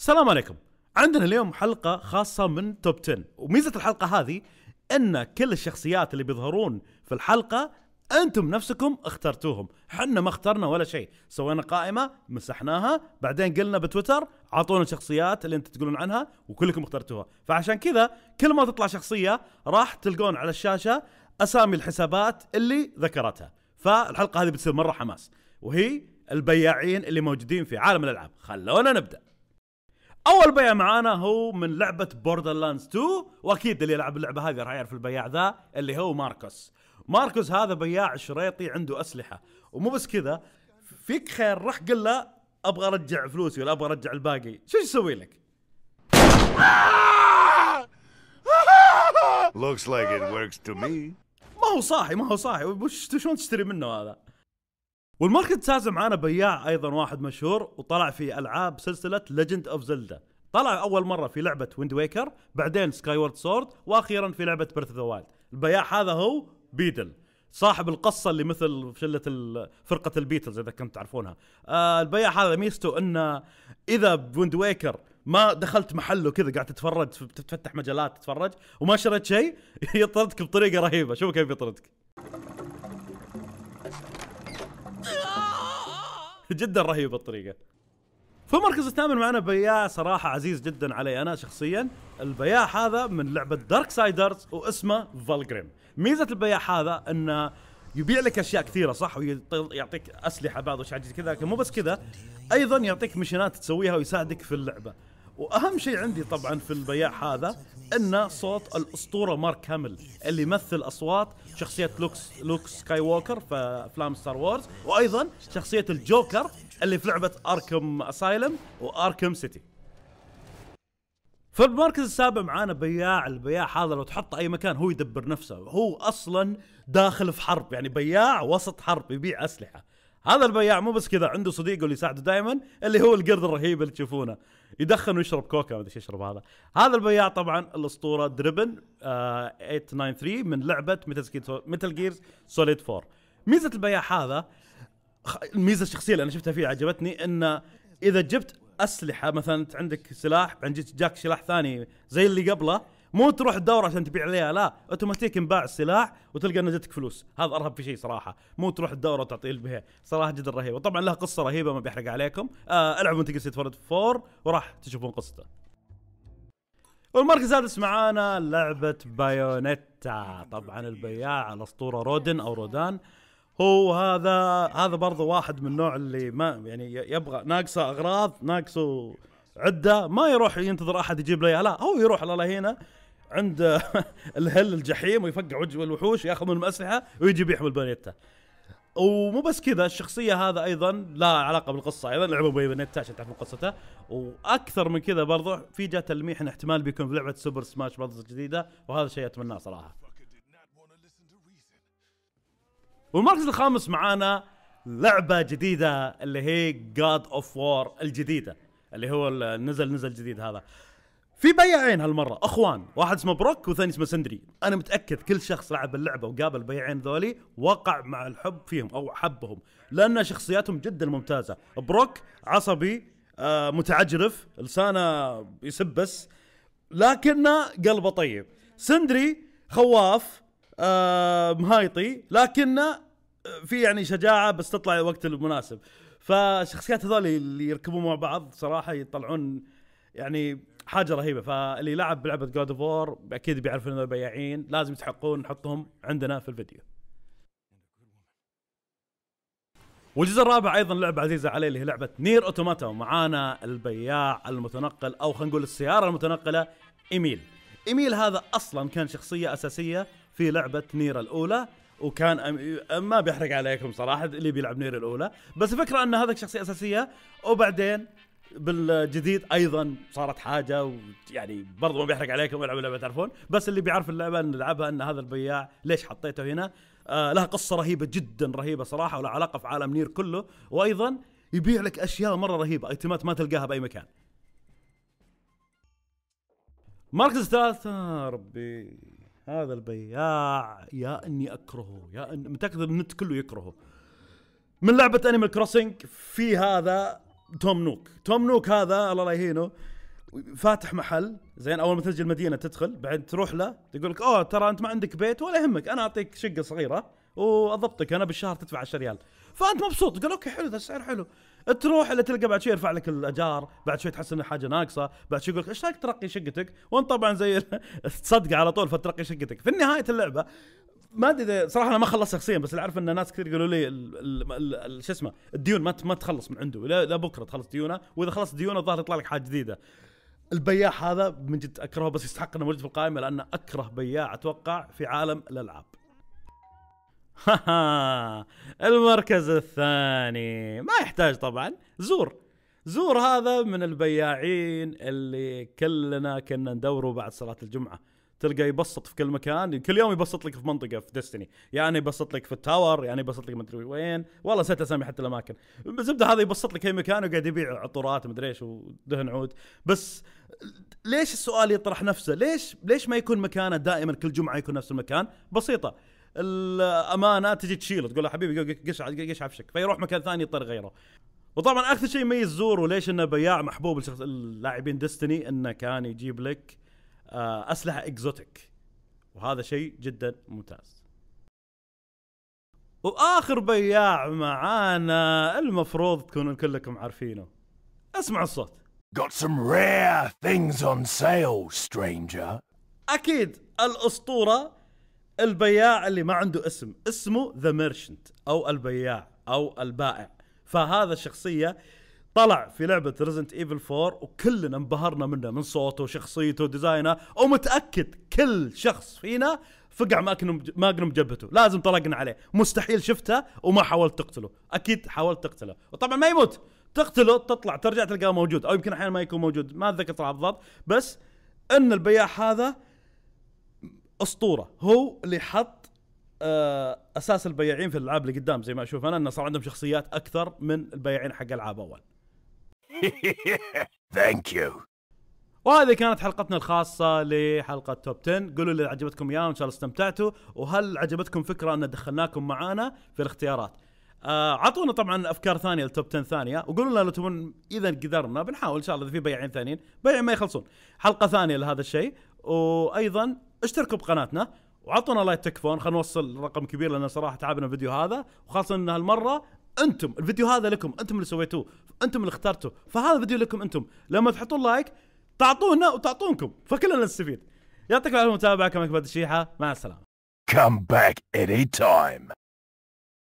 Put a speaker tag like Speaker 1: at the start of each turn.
Speaker 1: السلام عليكم عندنا اليوم حلقة خاصة من توب 10 وميزة الحلقة هذه ان كل الشخصيات اللي بيظهرون في الحلقة انتم نفسكم اخترتوهم حنا ما اخترنا ولا شيء سوينا قائمة مسحناها بعدين قلنا بتويتر اعطونا الشخصيات اللي انتم تقولون عنها وكلكم اخترتوها فعشان كذا كل ما تطلع شخصية راح تلقون على الشاشة اسامي الحسابات اللي ذكرتها فالحلقة هذه بتصير مرة حماس وهي البياعين اللي موجودين في عالم الالعاب خلونا نبدأ اول بيع معانا هو من لعبه بوردر لاندز 2 واكيد اللي يلعب اللعبه هذه راح يعرف البياع ذا اللي هو ماركوس ماركوس هذا بياع شريطي عنده اسلحه ومو بس كذا فيك خير راح قل له ابغى ارجع فلوسي ولا ابغى ارجع الباقي شو يسوي لك Looks like it works to me. ما هو صاحي ما هو صاحي وش شلون تشتري منه هذا والماركت التاسع معانا بياع ايضا واحد مشهور وطلع في العاب سلسله ليجند اوف زلدا طلع اول مره في لعبه ويند ويكر بعدين سكاي وورد سورد واخيرا في لعبه بيرث ذا وايلد البياع هذا هو بيدل صاحب القصه اللي مثل شله فرقه البيتلز اذا كنتم تعرفونها آه البياع هذا ميزته انه اذا بوند ويكر ما دخلت محله كذا قاعد تتفرج تفتح مجالات تتفرج وما شريت شيء يطردك بطريقه رهيبه شوف كيف يطردك جدا رهيب الطريقه في المركز الثامن معنا بياع صراحة عزيز جدا علي أنا شخصيا البياع هذا من لعبة دارك سايدرز واسمه فالجريم ميزة البياع هذا أنه يبيع لك اشياء كثيره صح ويعطيك اسلحه بعض واشياء كذا لكن مو بس كذا ايضا يعطيك مشينات تسويها ويساعدك في اللعبه واهم شيء عندي طبعا في البياع هذا ان صوت الاسطوره مارك هامل اللي يمثل اصوات شخصيه لوكس لوكس سكاي ووكر في افلام ستار وورز وايضا شخصيه الجوكر اللي في لعبه اركم اسايلم واركم سيتي في المركز السابع معانا بياع البياع هذا لو تحطه اي مكان هو يدبر نفسه هو اصلا داخل في حرب يعني بياع وسط حرب يبيع اسلحه هذا البياع مو بس كذا عنده صديقه اللي يساعده دائما اللي هو القرد الرهيب اللي تشوفونه يدخن ويشرب كوكا ما ادري يشرب هذا هذا البياع طبعا الاسطوره دريبن آه 893 من لعبه ميتال جيرز سوليد 4 ميزه البياع هذا الميزه الشخصيه اللي انا شفتها فيه عجبتني انه اذا جبت اسلحه مثلا عندك سلاح عندك جاك سلاح ثاني زي اللي قبله مو تروح الدوره عشان تبيع عليها لا اوتوماتيك انباع السلاح وتلقى انه جتك فلوس هذا ارهب في شيء صراحه مو تروح الدوره وتعطيه البيع صراحه جدا رهيبه طبعا لها قصه رهيبه ما بيحرق عليكم آه العبوا منتج سيت فورد فور وراح تشوفون قصته والمركز السادس معانا لعبه بايونيتا طبعا البياع الاسطوره رودن او رودان هو هذا هذا برضه واحد من النوع اللي ما يعني يبغى ناقصه اغراض ناقصه عده ما يروح ينتظر احد يجيب له لا هو يروح الله هنا عند الهل الجحيم ويفقع وجه الوحوش ياخذ منهم اسلحه ويجي بيحمل بانيتا ومو بس كذا الشخصيه هذا ايضا لا علاقه بالقصه ايضا لعبوا بيبنيتا عشان تعرفون قصته واكثر من كذا برضو في جاء تلميح ان احتمال بيكون في لعبه سوبر سماش برضو الجديده وهذا شيء اتمناه صراحه والمركز الخامس معانا لعبه جديده اللي هي جاد اوف وور الجديده اللي هو نزل نزل جديد هذا في بياعين هالمره اخوان واحد اسمه بروك والثاني اسمه سندري انا متاكد كل شخص لعب اللعبه وقابل بيعين ذولي وقع مع الحب فيهم او حبهم لان شخصياتهم جدا ممتازه بروك عصبي آه متعجرف لسانه يسبس لكنه قلبه طيب سندري خواف آه مهايطي لكنه آه، في يعني شجاعه بس تطلع الوقت المناسب فشخصيات هذول اللي يركبون مع بعض صراحه يطلعون يعني حاجه رهيبه فاللي لعب بلعبه جود اوف وور اكيد بيعرف انه بياعين لازم يتحقون نحطهم عندنا في الفيديو والجزء الرابع ايضا لعبه عزيزه علي اللي هي لعبه نير اوتوماتا ومعانا البياع المتنقل او خلينا نقول السياره المتنقله ايميل ايميل هذا اصلا كان شخصيه اساسيه في لعبه نير الاولى وكان أم... ما بيحرق عليكم صراحه اللي بيلعب نير الاولى بس الفكره ان هذا شخصيه اساسيه وبعدين بالجديد ايضا صارت حاجه ويعني برضه ما بيحرق عليكم العبوا اللعبه تعرفون بس اللي بيعرف اللعبه ان نلعبها ان هذا البياع ليش حطيته هنا آه لها قصه رهيبه جدا رهيبه صراحه ولها علاقه في عالم نير كله وايضا يبيع لك اشياء مره رهيبه ايتمات ما تلقاها باي مكان مركز الثالث آه ربي هذا البياع يا اني اكرهه يا ان متاكد النت كله يكرهه من لعبه انيمال كروسنج في هذا توم نوك توم نوك هذا الله لا يهينه فاتح محل زين اول ما تسجل مدينه تدخل بعدين تروح له تقول لك اوه ترى انت ما عندك بيت ولا يهمك انا اعطيك شقه صغيره واضبطك انا بالشهر تدفع 10 ريال فانت مبسوط تقول اوكي حلو ذا السعر حلو تروح اللي تلقى بعد شوي يرفع لك الاجار بعد شوي تحس ان حاجه ناقصه بعد شوي يقول لك ايش رايك ترقي شقتك وانت طبعا زي تصدق على طول فترقي شقتك في نهايه اللعبه ما ادري اذا صراحه انا ما خلصت شخصيا بس اعرف ان ناس كثير قالوا لي شو اسمه الديون ما ما تخلص من عنده لا بكره تخلص ديونه واذا خلصت ديونه الظاهر يطلع لك حاجه جديده البياع هذا من جد اكرهه بس يستحق انه موجود في القائمه لانه اكره بياع اتوقع في عالم الالعاب المركز الثاني ما يحتاج طبعا زور زور هذا من البياعين اللي كلنا كنا ندوره بعد صلاة الجمعة تلقى يبسط في كل مكان كل يوم يبسط لك في منطقه في ديستني يعني يبسط لك في التاور يعني يبسط لك مدري وين والله نسيت اسامي حتى الاماكن الزبده هذا يبسط لك اي مكان وقاعد يبيع عطورات مدري ايش ودهن عود بس ليش السؤال يطرح نفسه ليش ليش ما يكون مكانه دائما كل جمعه يكون نفس المكان بسيطه الامانه تجي تشيله تقول له حبيبي قش قش عفشك فيروح مكان ثاني يضطر غيره وطبعا اكثر شيء يميز زور وليش انه بياع محبوب لشخص اللاعبين ديستني انه كان يجيب لك آه، اسلحه اكزوتيك وهذا شيء جدا ممتاز واخر بياع معانا المفروض تكونون كلكم عارفينه اسمعوا الصوت Got some rare things on sale, stranger. اكيد الاسطوره البياع اللي ما عنده اسم اسمه ذا ميرشنت او البياع او البائع فهذا الشخصيه طلع في لعبه ريزنت ايفل 4 وكلنا انبهرنا منه من صوته وشخصيته وديزاينه ومتاكد كل شخص فينا فقع ماكنم ماجنم جبهته لازم طلقنا عليه مستحيل شفته وما حاولت تقتله اكيد حاولت تقتله وطبعا ما يموت تقتله تطلع ترجع تلقاه موجود او يمكن احيانا ما يكون موجود ما اتذكر طلع بالضبط بس ان البياع هذا اسطوره هو اللي حط آه، اساس البياعين في الالعاب اللي قدام زي ما اشوف انا انه صار عندهم شخصيات اكثر من البياعين حق العاب اول ثانك يو وهذه كانت حلقتنا الخاصة لحلقة توب 10 قولوا لي عجبتكم اياها وان شاء الله استمتعتوا وهل عجبتكم فكرة ان دخلناكم معانا في الاختيارات آه عطونا طبعا افكار ثانيه لتوب 10 ثانيه وقولوا لنا لو تبون اذا قدرنا بنحاول ان شاء الله اذا في بياعين ثانيين بياعين ما يخلصون حلقه ثانيه لهذا الشيء وايضا اشتركوا بقناتنا وعطونا لايك تكفون خلينا نوصل رقم كبير لان صراحه تعبنا الفيديو هذا وخاصه ان هالمره انتم الفيديو هذا لكم انتم اللي سويتوه انتم اللي اخترتوا فهذا فيديو لكم انتم لما تحطون لايك تعطونا وتعطونكم فكلنا نستفيد يعطيكم العافيه المتابعه كما كبرت الشيحه مع السلامه Come back anytime.